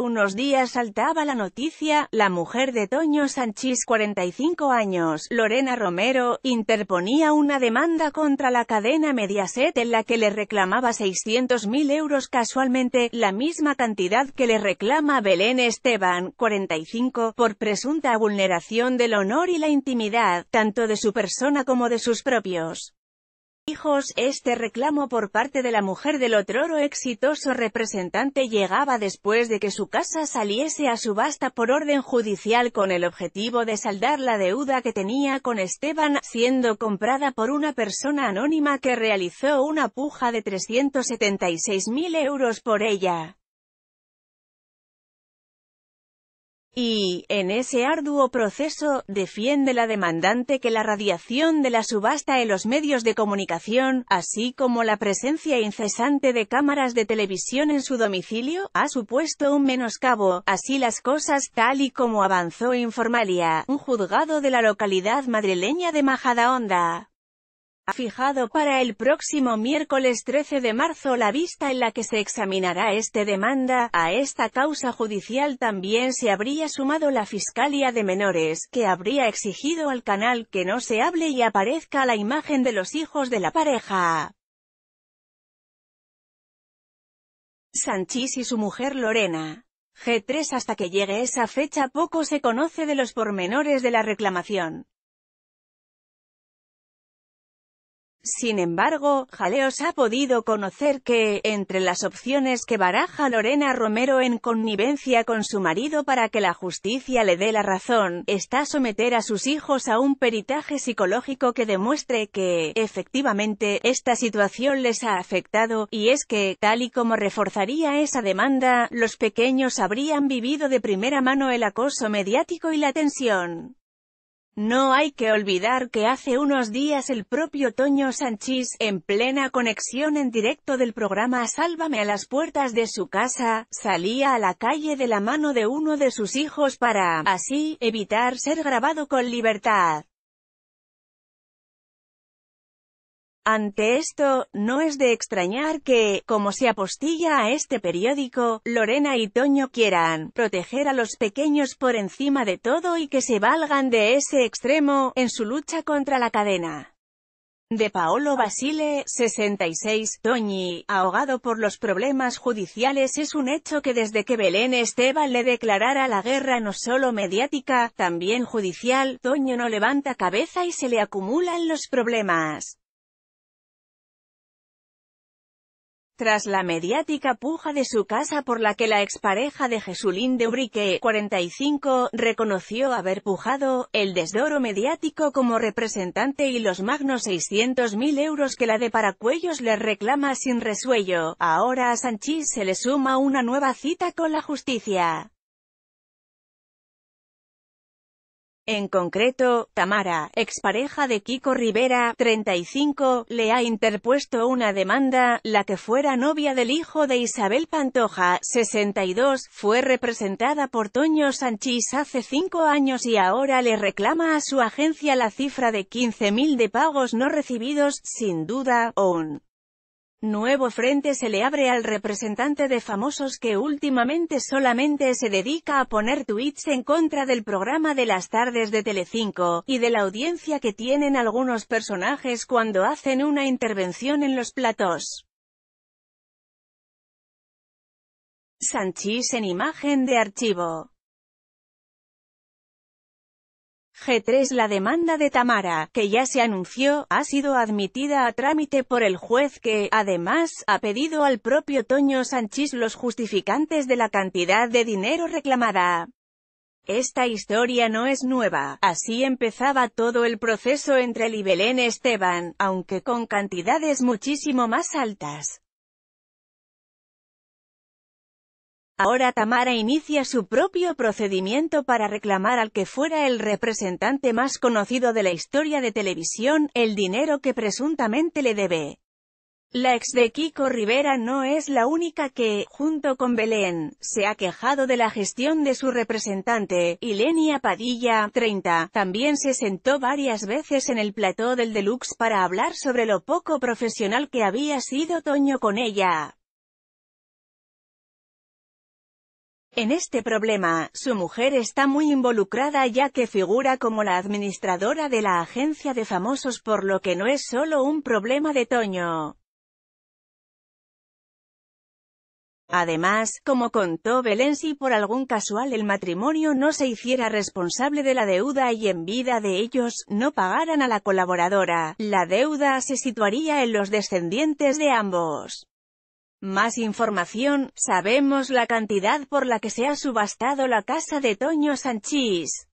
unos días saltaba la noticia, la mujer de Toño Sanchís, 45 años, Lorena Romero, interponía una demanda contra la cadena Mediaset en la que le reclamaba 600.000 euros casualmente, la misma cantidad que le reclama Belén Esteban, 45, por presunta vulneración del honor y la intimidad, tanto de su persona como de sus propios hijos, este reclamo por parte de la mujer del otro oro exitoso representante llegaba después de que su casa saliese a subasta por orden judicial con el objetivo de saldar la deuda que tenía con Esteban, siendo comprada por una persona anónima que realizó una puja de 376.000 euros por ella. Y, en ese arduo proceso, defiende la demandante que la radiación de la subasta en los medios de comunicación, así como la presencia incesante de cámaras de televisión en su domicilio, ha supuesto un menoscabo, así las cosas, tal y como avanzó Informalia, un juzgado de la localidad madrileña de Majadahonda. Ha fijado para el próximo miércoles 13 de marzo la vista en la que se examinará este demanda, a esta causa judicial también se habría sumado la Fiscalía de Menores, que habría exigido al canal que no se hable y aparezca la imagen de los hijos de la pareja. Sanchis y su mujer Lorena. G3 Hasta que llegue esa fecha poco se conoce de los pormenores de la reclamación. Sin embargo, Jaleos ha podido conocer que, entre las opciones que baraja Lorena Romero en connivencia con su marido para que la justicia le dé la razón, está someter a sus hijos a un peritaje psicológico que demuestre que, efectivamente, esta situación les ha afectado, y es que, tal y como reforzaría esa demanda, los pequeños habrían vivido de primera mano el acoso mediático y la tensión. No hay que olvidar que hace unos días el propio Toño Sánchez, en plena conexión en directo del programa Sálvame a las puertas de su casa, salía a la calle de la mano de uno de sus hijos para, así, evitar ser grabado con libertad. Ante esto, no es de extrañar que, como se apostilla a este periódico, Lorena y Toño quieran proteger a los pequeños por encima de todo y que se valgan de ese extremo, en su lucha contra la cadena. De Paolo Basile, 66, Toñi, ahogado por los problemas judiciales es un hecho que desde que Belén Esteban le declarara la guerra no solo mediática, también judicial, Toño no levanta cabeza y se le acumulan los problemas. Tras la mediática puja de su casa por la que la expareja de Jesulín de Urique, 45, reconoció haber pujado, el desdoro mediático como representante y los magnos 600.000 euros que la de Paracuellos le reclama sin resuello, ahora a Sanchís se le suma una nueva cita con la justicia. En concreto, Tamara, expareja de Kiko Rivera, 35, le ha interpuesto una demanda, la que fuera novia del hijo de Isabel Pantoja, 62, fue representada por Toño Sanchís hace cinco años y ahora le reclama a su agencia la cifra de 15.000 de pagos no recibidos, sin duda, aún. Nuevo frente se le abre al representante de famosos que últimamente solamente se dedica a poner tweets en contra del programa de las tardes de Telecinco, y de la audiencia que tienen algunos personajes cuando hacen una intervención en los platos. Sanchís en imagen de archivo G3 La demanda de Tamara, que ya se anunció, ha sido admitida a trámite por el juez que, además, ha pedido al propio Toño Sanchís los justificantes de la cantidad de dinero reclamada. Esta historia no es nueva, así empezaba todo el proceso entre Libelén Esteban, aunque con cantidades muchísimo más altas. Ahora Tamara inicia su propio procedimiento para reclamar al que fuera el representante más conocido de la historia de televisión, el dinero que presuntamente le debe. La ex de Kiko Rivera no es la única que, junto con Belén, se ha quejado de la gestión de su representante, Ilenia Padilla, 30. También se sentó varias veces en el plató del Deluxe para hablar sobre lo poco profesional que había sido Toño con ella. En este problema, su mujer está muy involucrada ya que figura como la administradora de la agencia de famosos por lo que no es solo un problema de Toño. Además, como contó Belén si por algún casual el matrimonio no se hiciera responsable de la deuda y en vida de ellos, no pagaran a la colaboradora, la deuda se situaría en los descendientes de ambos. Más información, sabemos la cantidad por la que se ha subastado la casa de Toño Sanchís.